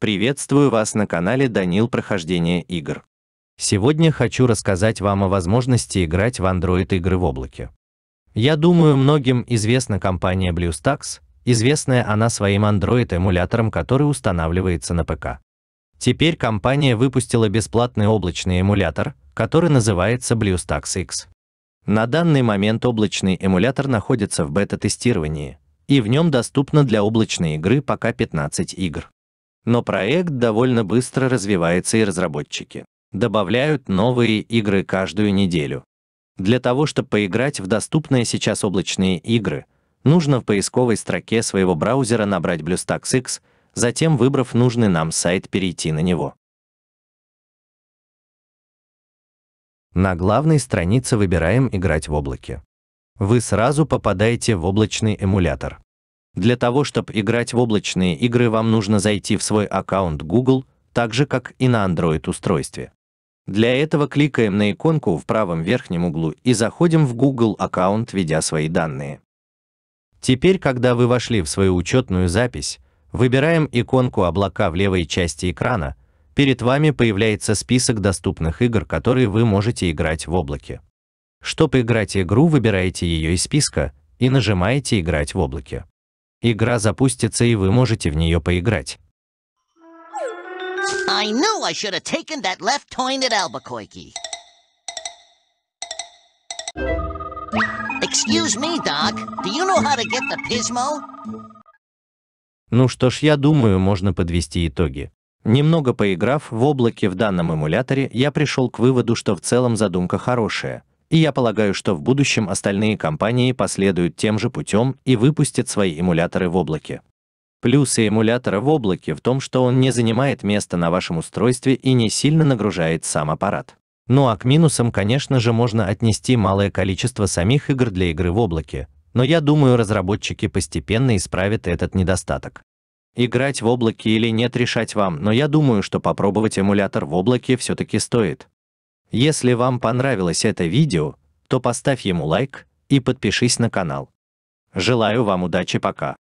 Приветствую вас на канале Данил Прохождение игр. Сегодня хочу рассказать вам о возможности играть в Android игры в облаке. Я думаю, многим известна компания BlueStacks, известная она своим Android эмулятором, который устанавливается на ПК. Теперь компания выпустила бесплатный облачный эмулятор, который называется BlueStacks X. На данный момент облачный эмулятор находится в бета-тестировании, и в нем доступно для облачной игры пока 15 игр. Но проект довольно быстро развивается и разработчики добавляют новые игры каждую неделю. Для того, чтобы поиграть в доступные сейчас облачные игры, нужно в поисковой строке своего браузера набрать BlueStacks X, затем, выбрав нужный нам сайт, перейти на него. На главной странице выбираем «Играть в облаке». Вы сразу попадаете в облачный эмулятор. Для того, чтобы играть в облачные игры, вам нужно зайти в свой аккаунт Google, так же как и на Android устройстве. Для этого кликаем на иконку в правом верхнем углу и заходим в Google аккаунт, введя свои данные. Теперь, когда вы вошли в свою учетную запись, выбираем иконку облака в левой части экрана, перед вами появляется список доступных игр, которые вы можете играть в облаке. Чтобы играть игру, выбираете ее из списка и нажимаете «Играть в облаке» игра запустится и вы можете в нее поиграть. I knew I should have taken that left turn at Albuquerque. Excuse me, Doc. Do you know how to get the Pismo? Ну что ж, я думаю, можно подвести итоги. Немного поиграв в облаке в данном эмуляторе, я пришел к выводу, что в целом задумка хорошая и я полагаю, что в будущем остальные компании последуют тем же путем и выпустят свои эмуляторы в облаке. Плюсы эмулятора в облаке в том, что он не занимает места на вашем устройстве и не сильно нагружает сам аппарат. Ну а к минусам, конечно же, можно отнести малое количество самих игр для игры в облаке, но я думаю, разработчики постепенно исправят этот недостаток. Играть в облаке или нет решать вам, но я думаю, что попробовать эмулятор в облаке все-таки стоит. Если вам понравилось это видео, то поставь ему лайк и подпишись на канал. Желаю вам удачи, пока.